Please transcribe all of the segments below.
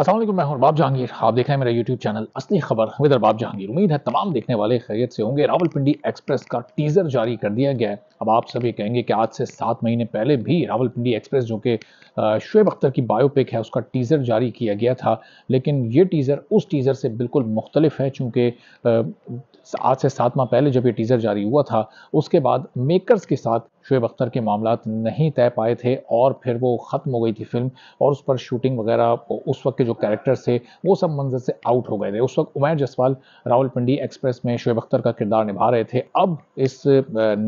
असल मैं हूँ बाब जहांगीर आप देख रहे हैं मेरा यूट्यूब चैनल असली खबर विद अरबाब जहांगीर उम्मीद है तमाम देखने वाले खैरियत से होंगे रावलपिंडी एक्सप्रेस का टीज़र जारी कर दिया गया है अब आप सब ये कहेंगे कि आज से सात महीने पहले भी रावलपिंडी एक्सप्रेस जो कि शुएब अख्तर की बायोपिक है उसका टीज़र जारी किया गया था लेकिन ये टीज़र उस टीज़र से बिल्कुल मुख्तलिफ है चूँकि आज से सात माह पहले जब ये टीज़र जारी हुआ था उसके बाद मेकर्स के साथ शुएब अख्तर के मामला नहीं तय पाए थे और फिर वो ख़त्म हो गई थी फिल्म और उस पर शूटिंग वगैरह उस वक्त के जो कैरेक्टर्स थे वो सब मंजर से आउट हो गए थे उस वक्त उमैर जसवाल रावलपिंडी एक्सप्रेस में शुएब अख्तर का किरदार निभा रहे थे अब इस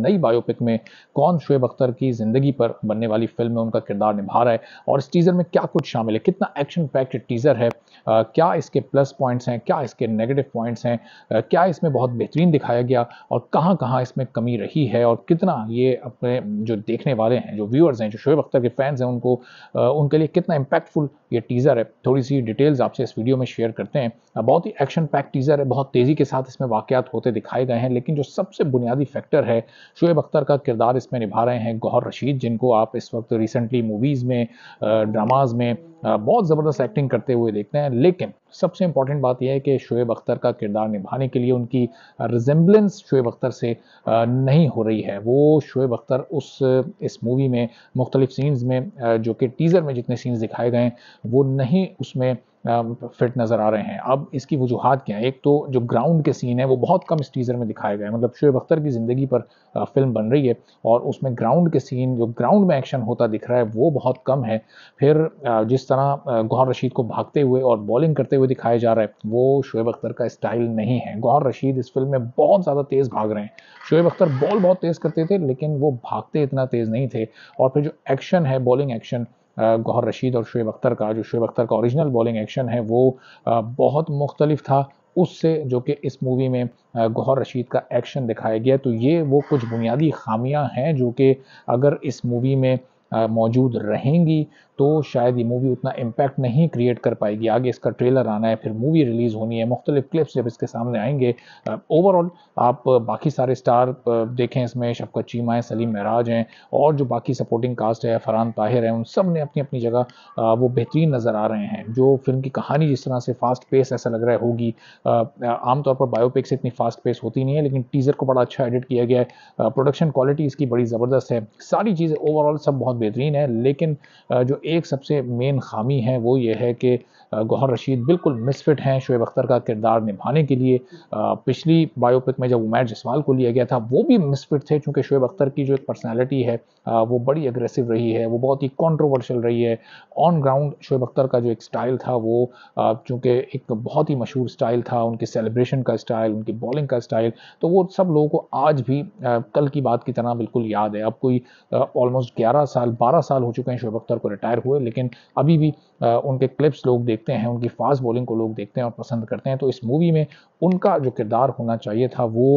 नई बायोपिक में कौन शुएब अख्तर की ज़िंदगी पर बनने वाली फिल्म में उनका किरदार निभा रहा है और इस टीज़र में क्या कुछ शामिल है कितना एक्शन पैक्ड टीज़र है क्या इसके प्लस पॉइंट्स हैं क्या इसके नेगेटिव पॉइंट्स हैं क्या इसमें बहुत बेहतरीन दिखाया गया और कहाँ कहाँ इसमें कमी रही है और कितना ये अपने जो देखने वाले हैं जो व्यूअर्स हैं जो शुएब अख्तर के फैंस हैं उनको उनके लिए कितना इम्पैक्टफुल ये टीज़र है थोड़ी सी डिटेल्स आपसे इस वीडियो में शेयर करते हैं बहुत ही एक्शन पैक टीज़र है बहुत तेज़ी के साथ इसमें वाकयात होते दिखाए गए हैं लेकिन जो सबसे बुनियादी फैक्टर है शुएब अख्तर का किरदार इसमें निभा रहे हैं गौहर रशीद जिनको आप इस वक्त रिसेंटली मूवीज़ में ड्रामाज में बहुत ज़बरदस्त एक्टिंग करते हुए देखते हैं लेकिन सबसे इंपॉर्टेंट बात यह है कि शुएब अख्तर का किरदार निभाने के लिए उनकी रिजेम्बलेंस शुएब अख्तर से नहीं हो रही है वो शुएब अख्तर उस इस मूवी में मुख्तलिफ सीन्स में जो कि टीज़र में जितने सीन्स दिखाए गए हैं वो नहीं उसमें फिट नज़र आ रहे हैं अब इसकी वजूहत क्या है एक तो जो ग्राउंड के सीन है वो बहुत कम इस टीज़र में दिखाए गए मतलब शुएब अख्तर की ज़िंदगी पर फिल्म बन रही है और उसमें ग्राउंड के सीन जो ग्राउंड में एक्शन होता दिख रहा है वो बहुत कम है फिर जिस तरह गौहर रशीद को भागते हुए और बॉलिंग करते हुए दिखाया जा रहा है वो शुएब अख्तर का स्टाइल नहीं है गौहर रशीद इस फिल्म में बहुत ज़्यादा तेज़ भाग रहे हैं शुएब अख्तर बॉल बहुत तेज़ करते थे लेकिन वो भागते इतना तेज़ नहीं थे और फिर जो एक्शन है बॉलिंग एक्शन गौहर रशीद और शुएब अख्तर का जो शुएब अख्तर का ओरिजिनल बॉलिंग एक्शन है वो बहुत मुख्तलिफ था उससे जो कि इस मूवी में गौहर रशीद का एक्शन दिखाया गया तो ये वो कुछ बुनियादी खामियां हैं जो कि अगर इस मूवी में मौजूद रहेंगी तो शायद ये मूवी उतना इम्पैक्ट नहीं क्रिएट कर पाएगी आगे इसका ट्रेलर आना है फिर मूवी रिलीज़ होनी है मुख्तलिफ क्लिप्स जब इसके सामने आएंगे ओवरऑल आप बाकी सारे स्टार देखें इसमें शफकत चीमा हैं सलीम महराज हैं और जो बाकी सपोर्टिंग कास्ट है फरहान ताहिर हैं उन सब ने अपनी अपनी जगह वो बेहतरीन नज़र आ रहे हैं जो फिल्म की कहानी जिस तरह से फास्ट पेस ऐसा लग रहा है होगी आमतौर पर बायोपिक्स इतनी फास्ट पेस होती नहीं है लेकिन टीज़र को बड़ा अच्छा एडिट किया गया है प्रोडक्शन क्वालिटी इसकी बड़ी ज़बरदस्त है सारी चीज़ें ओवरऑल सब बहुत बेहतरीन है लेकिन जो एक सबसे मेन खामी है वो ये है कि गौहर रशीद बिल्कुल मिसफिट हैं शुएब अख्तर का किरदार निभाने के लिए पिछली बायोपिक में जब उमैर जसवाल को लिया गया था वो भी मिसफिट थे चूँकि शुएब अख्तर की जो एक पर्सनैलिटी है वो बड़ी अग्रेसिव रही है वो बहुत ही कॉन्ट्रोवर्शल रही है ऑन ग्राउंड शुएब अख्तर का जो एक स्टाइल था वो चूँकि एक बहुत ही मशहूर स्टाइल था उनके सेलिब्रेशन का स्टाइल उनकी बॉलिंग का स्टाइल तो वो सब लोगों को आज भी कल की बात की तरह बिल्कुल याद है अब कोई ऑलमोस्ट ग्यारह साल बारह साल हो चुके हैं शुएब अख्तर को रिटायर रिटायर हुए लेकिन अभी भी उनके क्लिप्स लोग देखते हैं उनकी फास्ट बॉलिंग को लोग देखते हैं और पसंद करते हैं तो इस मूवी में उनका जो किरदार होना चाहिए था वो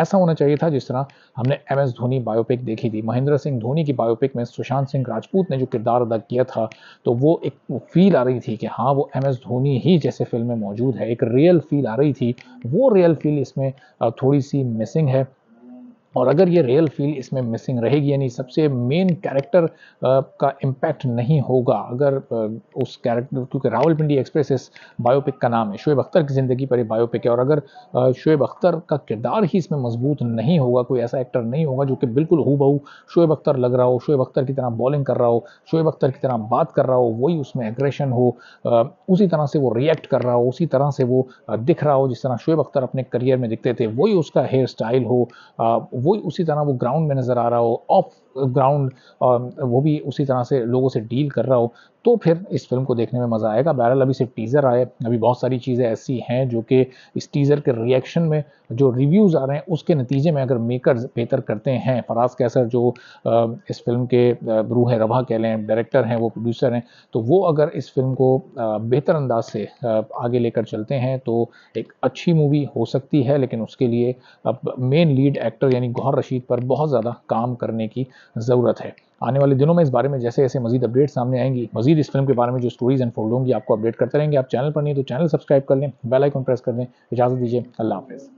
ऐसा होना चाहिए था जिस तरह हमने एम एस धोनी बायोपिक देखी थी महेंद्र सिंह धोनी की बायोपिक में सुशांत सिंह राजपूत ने जो किरदार अदा किया था तो वो एक फील आ रही थी कि हाँ वो एम एस धोनी ही जैसे फिल्म में मौजूद है एक रियल फील आ रही थी वो रियल फील इसमें थोड़ी सी मिसिंग है और अगर ये रियल फील इसमें मिसिंग रहेगी यानी सबसे मेन कैरेक्टर का इम्पैक्ट नहीं होगा अगर उस कैरेक्टर क्योंकि राहुल पिंडी एक्सप्रेस इस बायोपिक का नाम है शुएब अख्तर की ज़िंदगी पर ये बायोपिक है और अगर शुएब अख्तर का किरदार ही इसमें मजबूत नहीं होगा कोई ऐसा एक्टर नहीं होगा जो कि बिल्कुल हु बहू शुएब अख्तर लग रहा हो शुएब अख्तर की तरह बॉलिंग कर रहा हो शुएब अख्तर की तरह बात कर रहा हो वही उसमें एग्रेशन हो उसी तरह से वो रिएक्ट कर रहा हो उसी तरह से वो दिख रहा हो जिस तरह शुएब अख्तर अपने करियर में दिखते थे वही उसका हेयर स्टाइल हो वही उसी तरह वो ग्राउंड में नज़र आ रहा हो ऑफ ग्राउंड um, वो भी उसी तरह से लोगों से डील कर रहा हो तो फिर इस फिल्म को देखने में मज़ा आएगा बहरहाल अभी सिर्फ टीज़र आए अभी बहुत सारी चीज़ें ऐसी हैं जो कि इस टीज़र के रिएक्शन में जो रिव्यूज़ आ रहे हैं उसके नतीजे में अगर मेकर्स बेहतर करते हैं फराज कैसर जो um, इस फिल्म के uh, रूह रवा कह लें डायरेक्टर हैं वो प्रोड्यूसर हैं तो वो अगर इस फिल्म को uh, बेहतर अंदाज से uh, आगे लेकर चलते हैं तो एक अच्छी मूवी हो सकती है लेकिन उसके लिए अब मेन लीड एक्टर यानी गौहर रशीद पर बहुत ज़्यादा काम करने की ज़रूरत है आने वाले दिनों में इस बारे में जैसे जैसे मजीद अपडेट सामने आएंगी मजीद इस फिल्म के बारे में जो स्टोरीज अनफोल्ड होंगी आपको अपडेट करते रहेंगे आप चैनल पर नहीं तो चैनल सब्सक्राइब कर लें बेल आइकन प्रेस कर दें इजाज़त दीजिए अल्लाह हाफिज़